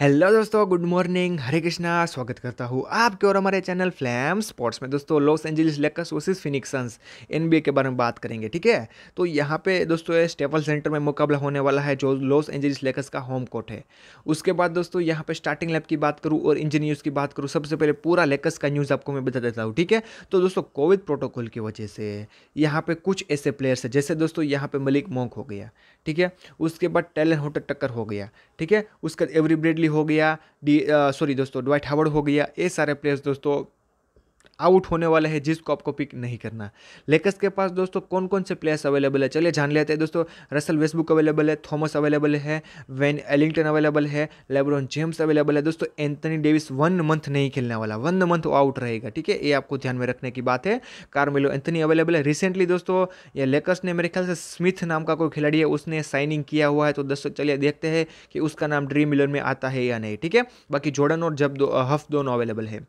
hello दोस्तों good morning हरे कृष्णा स्वागत करता हूँ आपके और हमारे चैनल फ्लैम स्पोर्ट्स में दोस्तों Los Angeles Lakers versus Phoenix Suns एन के बारे में बात करेंगे ठीक है तो यहाँ पे दोस्तों स्टेपल सेंटर में मुकाबला होने वाला है जो लॉस एंजलिस लेकर्स का होम कोर्ट है उसके बाद दोस्तों यहाँ पर स्टार्टिंग लैब की बात करूँ और इंजन न्यूज़ की बात करूँ सबसे पहले पूरा लेकर्स का न्यूज़ आपको मैं बता देता हूँ ठीक है तो दोस्तों कोविड प्रोटोकॉल की वजह से यहाँ पर कुछ ऐसे प्लेयर्स है जैसे दोस्तों यहाँ पर मलिक मोंक हो गया ठीक है उसके बाद टैलेंट होटल टक्कर हो गया ठीक है उसके बाद एवरी ब्रेडली बेली हो गया डी सॉरी दोस्तों ड्वाइट हावर्ड हो गया ये सारे प्लेयर्स दोस्तों आउट होने वाला है जिसको आपको पिक नहीं करना लेकर्स के पास दोस्तों कौन कौन से प्लेयर्स अवेलेबल है चलिए जान लेते हैं दोस्तों रसल वेस्टबुक अवेलेबल है थॉमस अवेलेबल है वेन एलिंगटन अवेलेबल है लेब्रॉन जेम्स अवेलेबल है दोस्तों एंथनी डेविस वन मंथ नहीं खेलने वाला वन मंथ आउट रहेगा ठीक है ये आपको ध्यान में रखने की बात है कार्मेलो एंथनी अवेलेबल है रिसेंटली दोस्तों ये लेकर्स ने मेरे ख्याल से स्मिथ नाम का कोई खिलाड़ी है उसने साइनिंग किया हुआ है तो दोस्तों चलिए देखते हैं कि उसका नाम ड्रीम इलेवन में आता है या नहीं ठीक है बाकी जोर्डन और जब दो हफ दोनों अवेलेबल है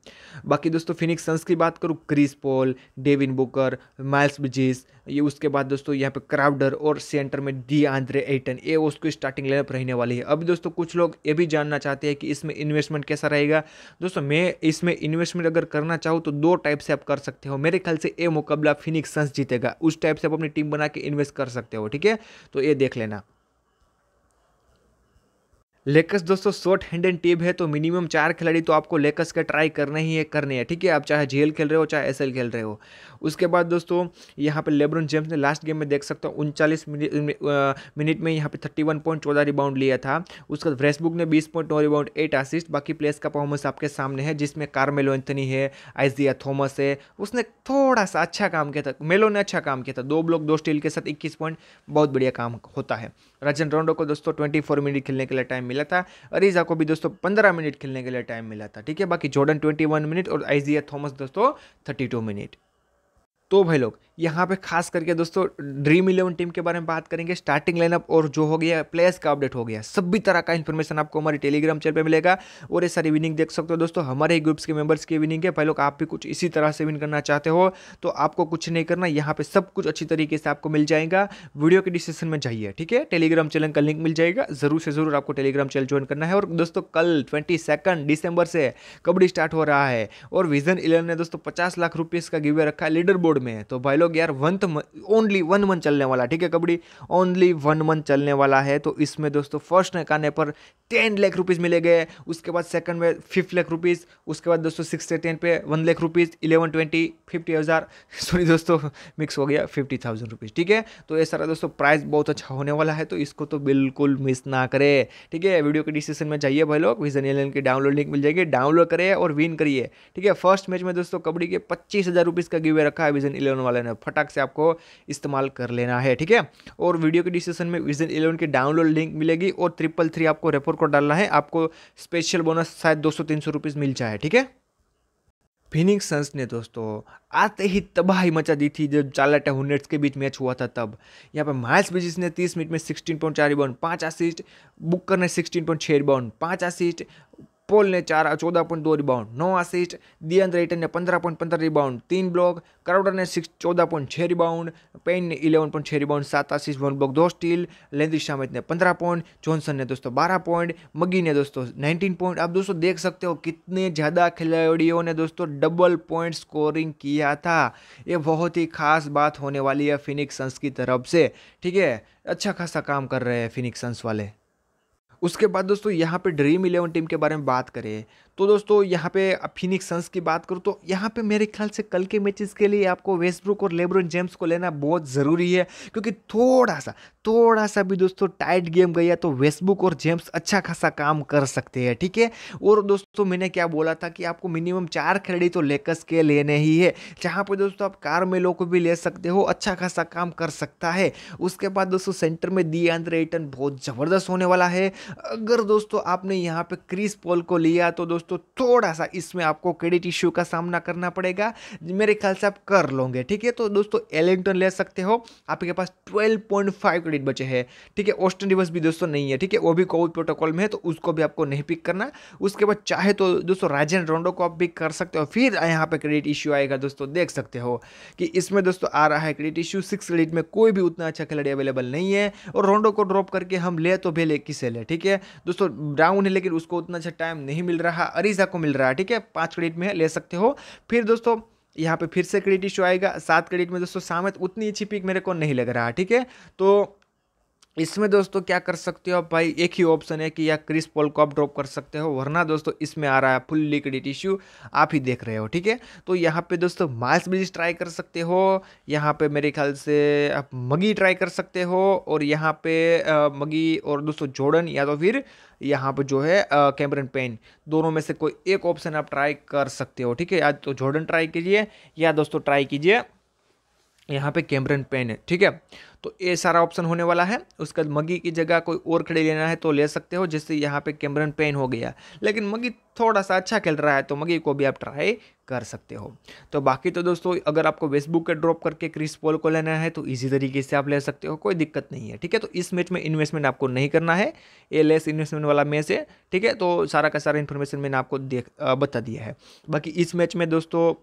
बाकी दोस्तों फिनिक्स संस्कृत बात करूँ क्रिस पॉल डेविन बुकर माइल्स बिजिस ये उसके बाद दोस्तों यहाँ पे क्राउडर और सेंटर में डी आंद्रे एटन ये उसको स्टार्टिंग लेनअप रहने वाली है अभी दोस्तों कुछ लोग ये भी जानना चाहते हैं कि इसमें इन्वेस्टमेंट कैसा रहेगा दोस्तों मैं इसमें इन्वेस्टमेंट अगर करना चाहूँ तो दो टाइप से आप कर सकते हो मेरे ख्याल से ये मुकाबला फिनिक्स सन्स जीतेगा उस टाइप से आप अपनी टीम बना के इन्वेस्ट कर सकते हो ठीक है तो ये देख लेना लेकस दोस्तों शॉर्ट हैंड एंड टीम है तो मिनिमम चार खिलाड़ी तो आपको लेकस का ट्राई करना ही है करने है ठीक है आप चाहे जेल खेल रहे हो चाहे एस खेल रहे हो उसके बाद दोस्तों यहाँ पे लेब्रोन जेम्स ने लास्ट गेम में देख सकते हो उनचालीस मिनट में यहाँ पे थर्टी वन पॉइंट चौदह रिबाउंड लिया था उसके बाद फ्रेसबुक ने बीस पॉइंट नौ रिबाउंड एट असिस्ट बाकी प्लेयर्स का परफॉर्मेंस आपके सामने है जिसमें कार्मेलो एंथनी है आइजिया थॉमस है उसने थोड़ा सा अच्छा काम किया था मेलो ने अच्छा काम किया था दो ब्लॉक दो स्टील के साथ इक्कीस पॉइंट बहुत बढ़िया काम होता है रजन राउंडो को दोस्तों ट्वेंटी फोर मिनट खेलने के लिए टाइम मिला था अरीजा को भी दोस्तों पंद्रह मिनट खेलने के लिए टाइम मिला था ठीक है बाकी जॉर्डन ट्वेंटी वन मिनट और आइजिया थॉमस दोस्तों थर्टी टू मिनट तो भाई लोग यहाँ पे खास करके दोस्तों ड्रीम इलेवन टीम के बारे में बात करेंगे स्टार्टिंग लाइनअप और जो हो गया प्लेयर्स का अपडेट हो गया सभी तरह का इन्फॉर्मेशन आपको हमारे टेलीग्राम चैनल पे मिलेगा और ये सारी विनिंग देख सकते हो दोस्तों हमारे ही ग्रुप्स के मेंबर्स की विनिंग है भाई लोग आप भी कुछ इसी तरह से विन करना चाहते हो तो आपको कुछ नहीं करना यहाँ पर सब कुछ अच्छी तरीके से आपको मिल जाएगा वीडियो के डिस्क्रिप्शन में जाइए ठीक है टेलीग्राम चैनल का लिंक मिल जाएगा ज़रूर से ज़रूर आपको टेलीग्राम चैनल ज्वाइन करना है और दोस्तों कल ट्वेंटी दिसंबर से कबड्डी स्टार्ट हो रहा है और विजन इलेवन ने दोस्तों पचास लाख रुपीज़ का गिवे रखा है लीडर बोर्ड में तो भाई लोग लोग यार वन तो ओनली वन मंथ चलने वाला ठीक है कबड्डी ओनली वन मंथ चलने वाला है तो इसमें दोस्तों फर्स्ट रैंक आने पर टेन लाख रुपीज़ मिले गए उसके बाद सेकंड में फिफ्थ लाख रुपीज़ उसके बाद दोस्तों सिक्स से टेन पे one lakh rupees eleven twenty fifty हज़ार सॉरी दोस्तों मिक्स हो गया फिफ्टी थाउजेंड रुपीज़ ठीक है तो ये सारा दोस्तों प्राइस बहुत अच्छा होने वाला है तो इसको तो बिल्कुल मिस ना करें ठीक है वीडियो के डिस्क्रिप्शन में जाइए भाई लोग विजन एल की डाउनलोड लिंक मिल जाएगी डाउनलोड करिए और विन करिए ठीक है फर्स्ट मैच में दोस्तों कबड्डी के पच्चीस हज़ार का गिवे रखा है विजन इलेवन वाले ने और फटाक से आपको इस्तेमाल कर लेना है ठीक है और वीडियो के डिस्क्रिप्शन में विजन इलेवन की डाउनलोड लिंक मिलेगी और ट्रिपल थ्री आपको रेफर कोड डालना है आपको स्पेशल बोनस शायद दो सौ तीन सौ मिल जाए ठीक है फिनिक्स सन्स ने दोस्तों आते ही तबाही मचा दी थी जब चालाटा हुनर्ट्स के बीच मैच हुआ था तब यहाँ पर माइल्स ब्रिजिस ने 30 मिनट में 16.4 पॉइंट चार रिबाउंड पाँच असिस्ट बुक करने 16 पॉइंट छः रिबाउंड पाँच असिस्ट पोल ने चार चौदह पॉइंट दो रिबाउंड नौ असिस्ट दियन रेटन ने पंद्रह पॉइंट पंद्रह रिबाउंड तीन ब्लॉक क्राउडर ने सिक्स चौदह पॉइंट छः रिबाउंड पेन ने इलेवन पॉइंट छः रिबाउंड सात असिस्ट वन ब्लॉक दो स्टील लेंद्री शामित ने पंद्रह पॉइंट जॉनसन ने दोस्तों बारह पॉइंट मगी ने दोस्तों नाइनटीन पॉइंट आप दोस्तों देख सकते हो कितने ज़्यादा खिलाड़ियों ने दोस्तों डबल पॉइंट स्कोरिंग किया था ये बहुत ही खास बात होने वाली है फिनिक्स सन्स की तरफ से ठीक है अच्छा खासा काम कर रहे हैं फिनिक्स सन्स वाले उसके बाद दोस्तों यहाँ पे ड्रीम इलेवन टीम के बारे में बात करें तो दोस्तों यहाँ पे फिनिक्स सन्स की बात करूँ तो यहाँ पे मेरे ख्याल से कल के मैचेस के लिए आपको वेस्टब्रुक और लेब्रोन जेम्स को लेना बहुत ज़रूरी है क्योंकि थोड़ा सा थोड़ा सा भी दोस्तों टाइट गेम गया तो वेस्टब्रुक और जेम्स अच्छा खासा काम कर सकते हैं ठीक है और दोस्तों मैंने क्या बोला था कि आपको मिनिमम चार खिलाड़ी तो लेकर्स के लेने ही है जहाँ पर दोस्तों आप कार मेलो को भी ले सकते हो अच्छा खासा काम कर सकता है उसके बाद दोस्तों सेंटर में दी आंद्रे बहुत ज़बरदस्त होने वाला है अगर दोस्तों आपने यहाँ पर क्रिस पॉल को लिया तो दोस्तों दोस्तों थोड़ा सा इसमें आपको क्रेडिट इश्यू का सामना करना पड़ेगा मेरे ख्याल से आप कर लोगे ठीक है तो दोस्तों एलिंगटन ले सकते हो आपके पास ट्वेल्व पॉइंट फाइव क्रेडिट बचे हैं ठीक है ऑस्टन रिवर्स भी दोस्तों नहीं है ठीक है वो भी कोविड प्रोटोकॉल में है तो उसको भी आपको नहीं पिक करना उसके बाद चाहे तो दोस्तों राजन रोंडो को आप पिक कर सकते हो फिर यहाँ पे क्रेडिट इश्यू आएगा दोस्तों देख सकते हो कि इसमें दोस्तों आ रहा है क्रेडिट इश्यू सिक्स क्रेडिट में कोई भी उतना अच्छा खिलाड़ी अवेलेबल नहीं है और रोंडो को ड्रॉप करके हम ले तो ले किसे ले ठीक है दोस्तों डाउन है लेकिन उसको उतना अच्छा टाइम नहीं मिल रहा अरीजा को मिल रहा है ठीक है पाँच क्रेडिट में ले सकते हो फिर दोस्तों यहाँ पे फिर से क्रेडिट इशू आएगा सात क्रेडिट में दोस्तों सामत उतनी अच्छी पिक मेरे को नहीं लग रहा ठीक है तो इसमें दोस्तों क्या कर सकते हो भाई एक ही ऑप्शन है कि या क्रिस पॉल को आप ड्रॉप कर सकते हो वरना दोस्तों इसमें आ रहा है फुल लिक्विड इश्यू आप ही देख रहे हो ठीक है तो यहाँ पे दोस्तों माइल्स ब्रिज ट्राई कर सकते हो यहाँ पे मेरे ख्याल से आप मगी ट्राई कर सकते हो और यहाँ पे आ, मगी और दोस्तों जोर्डन या तो फिर यहाँ पर जो है कैमरन पेन दोनों में से कोई एक ऑप्शन आप ट्राई कर सकते हो ठीक है या तो जोर्डन ट्राई कीजिए या दोस्तों ट्राई कीजिए यहाँ पे कैमरन पेन है ठीक है तो ये सारा ऑप्शन होने वाला है उसके बाद मगी की जगह कोई और खड़े लेना है तो ले सकते हो जिससे यहाँ पे कैमरन पेन हो गया लेकिन मगी थोड़ा सा अच्छा खेल रहा है तो मगी को भी आप ट्राई कर सकते हो तो बाकी तो दोस्तों अगर आपको वेस्टबुक के ड्रॉप करके क्रिस पॉल को लेना है तो इजी तरीके से आप ले सकते हो कोई दिक्कत नहीं है ठीक है तो इस मैच में इन्वेस्टमेंट आपको नहीं करना है ये लेस इन्वेस्टमेंट वाला मैच है ठीक है तो सारा का सारा इन्फॉर्मेशन मैंने आपको देख बता दिया है बाकी इस मैच में दोस्तों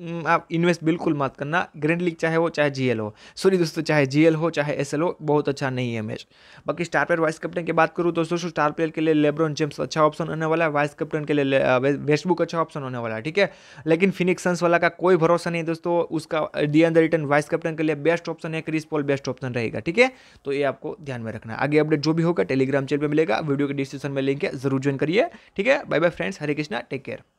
हम्म, आप इन्वेस्ट बिल्कुल मत करना ग्रैंड लीग चाहे वो चाहे जी हो सॉरी दोस्तों चाहे जीएल हो चाहे एस हो बहुत अच्छा नहीं है मैच बाकी स्टार प्लेयर वाइस कैप्टन की बात करूँ तो दोस्तों स्टार प्लेयर के लिए लेब्रॉन जेम्स अच्छा ऑप्शन होने वाला है वाइस कैप्टन के लिए वेस्टबुक अच्छा ऑप्शन होने वाला है ठीक है लेकिन फिनिक्स सन्स वाला का कोई भरोसा नहीं दोस्तों उसका डी एन रिटर्न वाइस कैप्टन के लिए बेस्ट ऑप्शन है क्रिस पॉल बेस्ट ऑप्शन रहेगा ठीक है तो ये आपको ध्यान में रखना आगे अपडेट जो भी होगा टेलीग्राम चैनल पर मिलेगा वीडियो के डिस्क्रिप्शन में लिंक है जरूर ज्वाइन करिए ठीक है bye bye friends Hare Krishna take care